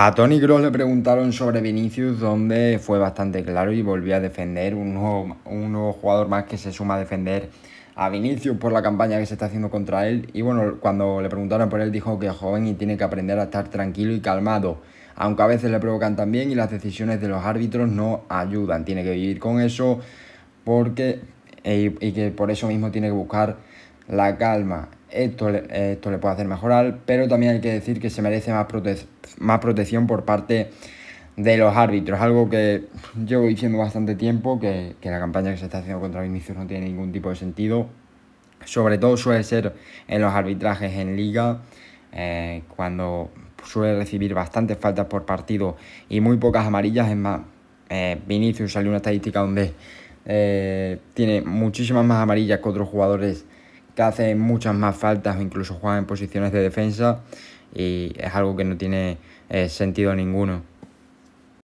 A Tony Cross le preguntaron sobre Vinicius, donde fue bastante claro y volvió a defender un nuevo, un nuevo jugador más que se suma a defender a Vinicius por la campaña que se está haciendo contra él. Y bueno, cuando le preguntaron por él, dijo que es joven y tiene que aprender a estar tranquilo y calmado. Aunque a veces le provocan también y las decisiones de los árbitros no ayudan. Tiene que vivir con eso porque, e, y que por eso mismo tiene que buscar la calma. Esto, esto le puede hacer mejorar, pero también hay que decir que se merece más, protección por parte de los árbitros, algo que llevo diciendo bastante tiempo, que, la campaña que se está haciendo contra Vinicius no tiene ningún tipo de sentido, sobre todo suele ser en los arbitrajes en liga, eh, cuando suele recibir bastantes faltas por partido y muy pocas amarillas, es más, eh, Vinicius salió una estadística donde eh, tiene muchísimas más amarillas que otros jugadores que muchas más faltas o incluso juega en posiciones de defensa y es algo que no tiene eh, sentido ninguno.